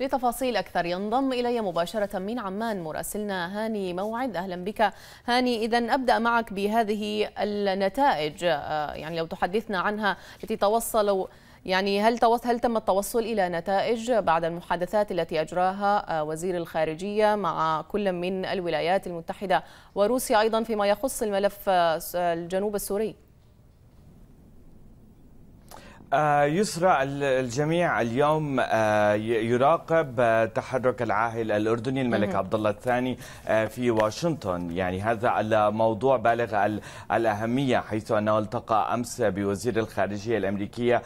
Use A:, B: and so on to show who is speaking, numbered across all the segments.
A: لتفاصيل أكثر ينضم إلي مباشرة من عمان مراسلنا هاني موعد أهلا بك هاني إذا أبدأ معك بهذه النتائج آه، يعني لو تحدثنا عنها التي توصلوا يعني هل هل تم التوصل الى نتائج بعد المحادثات التي اجراها آه، وزير الخارجيه مع كل من الولايات المتحده وروسيا ايضا فيما يخص الملف آه، الجنوب السوري؟
B: آه، يسرى الجميع اليوم آه، يراقب آه، تحرك العاهل الاردني الملك عبد الله الثاني في واشنطن، يعني هذا الموضوع بالغ الاهميه حيث انه التقى امس بوزير الخارجيه الامريكيه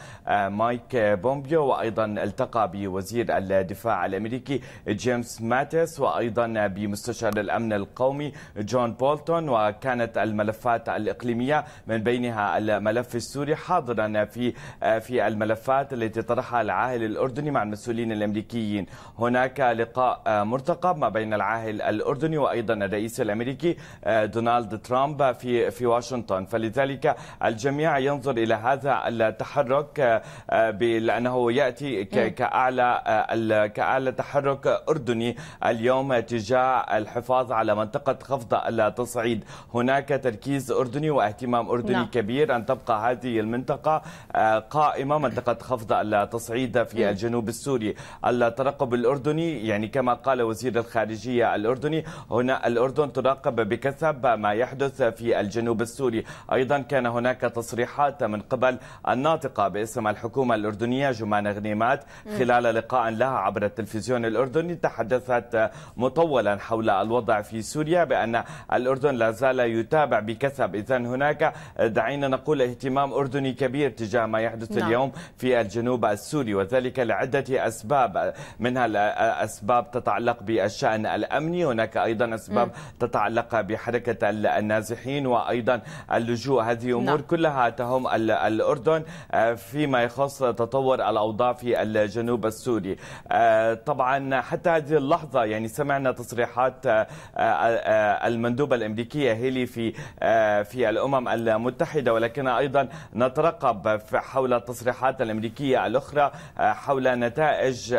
B: مايك بومبيو وايضا التقى بوزير الدفاع الامريكي جيمس ماتس وايضا بمستشار الامن القومي جون بولتون وكانت الملفات الاقليميه من بينها الملف السوري حاضرا في في الملفات التي طرحها العاهل الأردني مع المسؤولين الأمريكيين هناك لقاء آه، مرتقب ما بين العاهل الأردني وأيضا الرئيس الأمريكي آه، دونالد ترامب في في واشنطن فلذلك الجميع ينظر إلى هذا التحرك لأنه آه، يأتي كأعلى كأعلى تحرك أردني اليوم تجاه الحفاظ على منطقة خفض التصعيد هناك تركيز أردني واهتمام أردني لا. نعم. كبير أن تبقى هذه المنطقة قائمة منطقة خفض التصعيد في الجنوب السوري الترقب الأردني يعني كما قال وزير الخارجية الأردني هنا الأردن تراقب بكثب ما يحدث في الجنوب السوري أيضا كان هناك تصريحات من قبل الناطقة باسم الحكومة الأردنية جمان غنيمات خلال لقاء لها عبر التلفزيون الأردني تحدثت مطولا حول الوضع في سوريا بأن الأردن لا زال يتابع بكثب إذا هناك دعينا نقول اهتمام أردني كبير تجاه ما يحدث حدث نعم. اليوم في الجنوب السوري وذلك لعدة أسباب منها الأسباب تتعلق بالشأن الأمني هناك أيضا أسباب م. تتعلق بحركة النازحين وأيضا اللجوء هذه أمور نعم. كلها تهم الأردن آه، فيما يخص تطور الأوضاع في الجنوب السوري آه، طبعا حتى هذه اللحظة يعني سمعنا تصريحات آه، المندوبة الأمريكية هيلي في في الأمم المتحدة ولكن أيضا نترقب حول التصريحات الأمريكية الأخرى آه، حول نتائج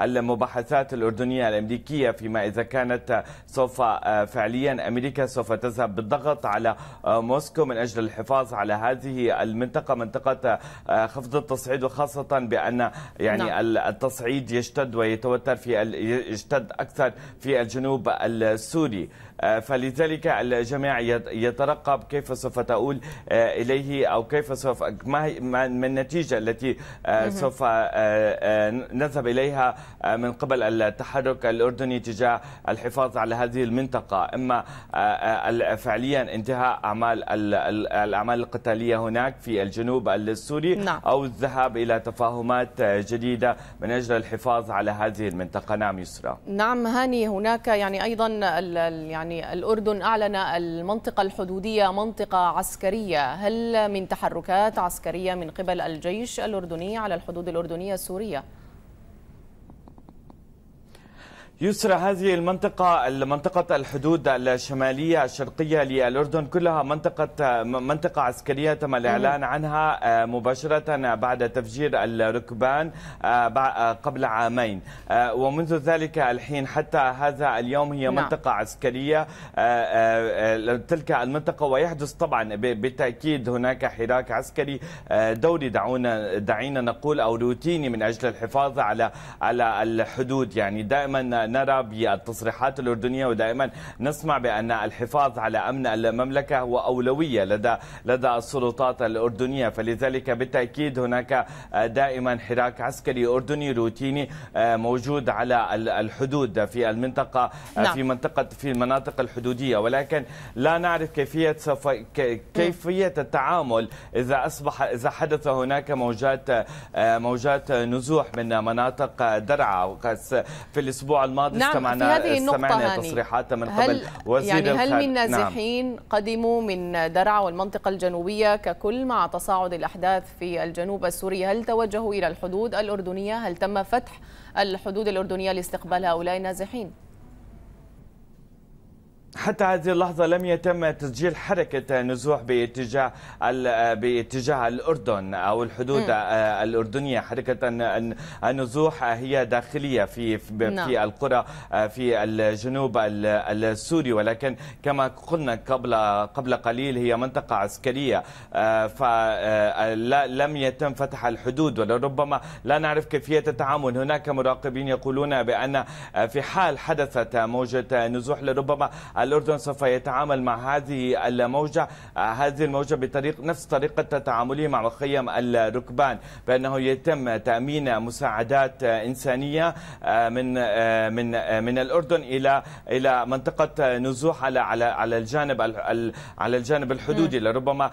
B: المباحثات الأردنية الأمريكية فيما إذا كانت سوف آه، فعليا أمريكا سوف تذهب بالضغط على آه، موسكو من أجل الحفاظ على هذه المنطقة منطقة خفض التصعيد وخاصة بأن يعني نعم. التصعيد يشتد ويتوتر في يشتد أكثر في الجنوب السوري فلذلك الجميع يترقب كيف سوف تؤول إليه أو كيف سوف ما من النتيجة التي آه، سوف آه، آه، نذهب إليها من قبل التحرك الأردني تجاه الحفاظ على هذه المنطقة إما فعليا انتهاء أعمال الأعمال القتالية هناك في الجنوب السوري نعم. أو الذهاب إلى تفاهمات جديدة من أجل الحفاظ على هذه المنطقة نعم يسرا
A: نعم هاني هناك يعني أيضا يعني الأردن أعلن المنطقة الحدودية منطقة عسكرية هل من تحركات عسكرية من قبل الجيش الأردني على الحدود الأردنية السورية
B: يسرى هذه المنطقة منطقة الحدود الشمالية الشرقية للأردن كلها منطقة منطقة عسكرية تم الإعلان عنها آه، مباشرة آه، بعد تفجير الركبان آه، قبل عامين ومنذ ذلك الحين حتى هذا اليوم هي نعم. منطقة عسكرية تلك المنطقة ويحدث طبعا بالتأكيد هناك حراك عسكري دوري دعونا دعينا نقول أو روتيني من أجل الحفاظ على على الحدود يعني دائما نرى بالتصريحات الأردنية ودائما نسمع بأن الحفاظ على أمن المملكة هو أولوية لدى لدى السلطات الأردنية فلذلك بالتأكيد هناك دائما حراك عسكري أردني روتيني آه، موجود على الحدود في المنطقة آه، نعم. في منطقة في المناطق الحدودية ولكن لا نعرف كيفية سوف كيفية التعامل إذا أصبح إذا حدث هناك موجات آه، موجات نزوح من مناطق درعا في الأسبوع الماضي نعم استمعنا في هذه النقطة تصريحات من قبل هل وزير يعني هل من نعم. نازحين
A: نعم. قدموا من درعا والمنطقة الجنوبية ككل مع تصاعد الأحداث في الجنوب السوري هل توجهوا إلى الحدود الأردنية هل تم فتح الحدود الأردنية لاستقبال هؤلاء النازحين؟
B: حتى هذه اللحظة لم يتم تسجيل حركة نزوح باتجاه باتجاه الأردن أو الحدود م. الأردنية حركة النزوح هي داخلية في في نعم. القرى في الجنوب السوري ولكن كما قلنا قبل قبل قليل هي منطقة عسكرية آه، فلم آه، يتم فتح الحدود ولربما لا نعرف كيفية التعامل هناك مراقبين يقولون بأن في حال حدثت موجة نزوح لربما الأردن سوف يتعامل مع هذه الموجة آه، هذه الموجة بطريق نفس طريقة تعامله مع مخيم الركبان بأنه يتم تأمين مساعدات إنسانية آه، من آه، من من الأردن إلى إلى منطقة نزوح على على على الجانب على الجانب الحدودي لربما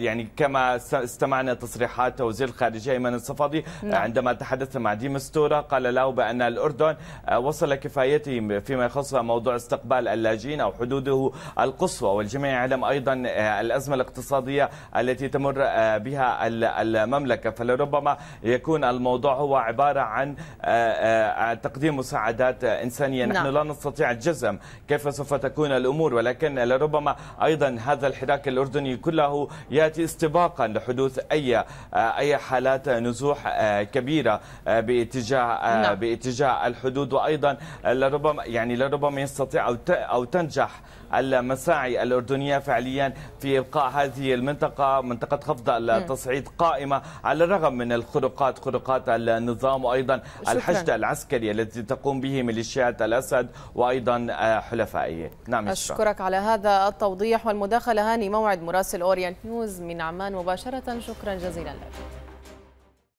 B: يعني كما استمعنا تصريحات وزير الخارجية أيمن الصفدي نعم. عندما تحدث مع ديمستورا قال له بأن الأردن وصل كفايته فيما يخص موضوع استقبال اللاجئين أو حدوده القصوى والجميع يعلم أيضا آه، الأزمة الاقتصادية التي تمر آه، بها المملكة فلربما يكون الموضوع هو عبارة عن آه، تقديم مساعدات إنسانية نحن نعم. لا نستطيع الجزم كيف سوف تكون الأمور ولكن لربما أيضا هذا الحراك الأردني كله يأتي استباقا لحدوث أي أي حالات نزوح كبيرة باتجاه نعم. باتجاه الحدود وأيضا لربما يعني لربما يستطيع أو أو تنجح انجح المساعي الاردنيه فعليا في ابقاء هذه المنطقه منطقه خفض التصعيد قائمه على الرغم من الخروقات خروقات النظام وايضا الحشد العسكري الذي تقوم به ميليشيات الاسد وايضا حلفائه نعم اشكرك
A: على هذا التوضيح والمداخله هاني موعد مراسل اورينت نيوز من عمان مباشره شكرا جزيلا لك